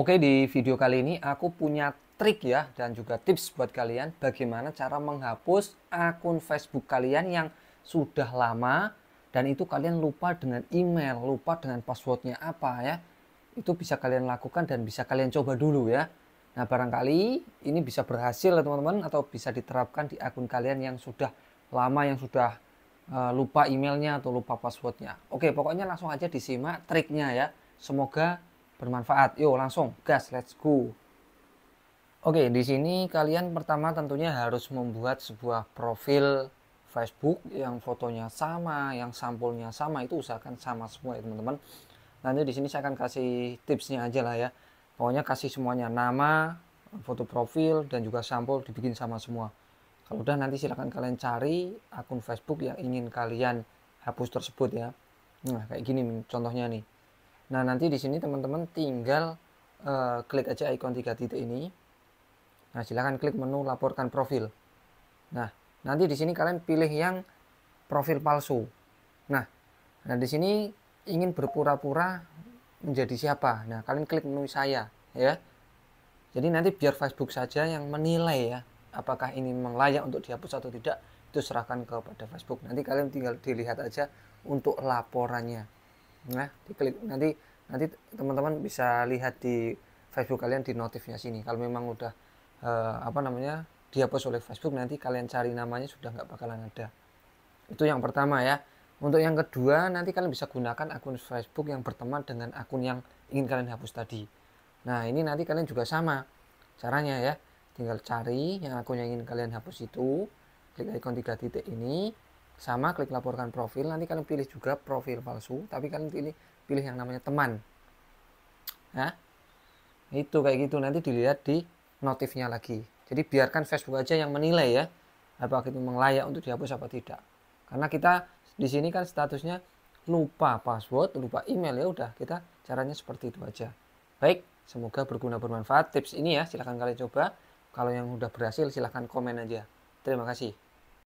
Oke, di video kali ini aku punya trik ya dan juga tips buat kalian bagaimana cara menghapus akun Facebook kalian yang sudah lama dan itu kalian lupa dengan email, lupa dengan passwordnya apa ya. Itu bisa kalian lakukan dan bisa kalian coba dulu ya. Nah, barangkali ini bisa berhasil ya teman-teman atau bisa diterapkan di akun kalian yang sudah lama yang sudah uh, lupa emailnya atau lupa passwordnya. Oke, pokoknya langsung aja disimak triknya ya. Semoga bermanfaat. Yuk langsung gas, let's go. Oke, di sini kalian pertama tentunya harus membuat sebuah profil Facebook yang fotonya sama, yang sampulnya sama itu usahakan sama semua ya teman-teman. Nanti di sini saya akan kasih tipsnya aja lah ya. Pokoknya kasih semuanya nama, foto profil dan juga sampul dibikin sama semua. Kalau udah nanti silahkan kalian cari akun Facebook yang ingin kalian hapus tersebut ya. Nah kayak gini contohnya nih. Nah, nanti di sini teman-teman tinggal uh, klik aja ikon tiga titik ini. Nah, silahkan klik menu laporkan profil. Nah, nanti di sini kalian pilih yang profil palsu. Nah, nah di sini ingin berpura-pura menjadi siapa. Nah, kalian klik menu saya, ya. Jadi nanti biar Facebook saja yang menilai ya, apakah ini memang layak untuk dihapus atau tidak, itu serahkan kepada Facebook. Nanti kalian tinggal dilihat aja untuk laporannya nah diklik nanti nanti teman-teman bisa lihat di Facebook kalian di notifnya sini kalau memang udah uh, apa namanya dihapus oleh Facebook nanti kalian cari namanya sudah nggak bakalan ada itu yang pertama ya untuk yang kedua nanti kalian bisa gunakan akun Facebook yang berteman dengan akun yang ingin kalian hapus tadi nah ini nanti kalian juga sama caranya ya tinggal cari yang akun yang ingin kalian hapus itu klik ikon tiga titik ini sama klik laporkan profil nanti kalian pilih juga profil palsu tapi kalian pilih pilih yang namanya teman nah itu kayak gitu nanti dilihat di notifnya lagi jadi biarkan Facebook aja yang menilai ya apakah itu layak untuk dihapus apa tidak karena kita di sini kan statusnya lupa password lupa email ya udah kita caranya seperti itu aja baik semoga berguna bermanfaat tips ini ya silahkan kalian coba kalau yang udah berhasil silahkan komen aja terima kasih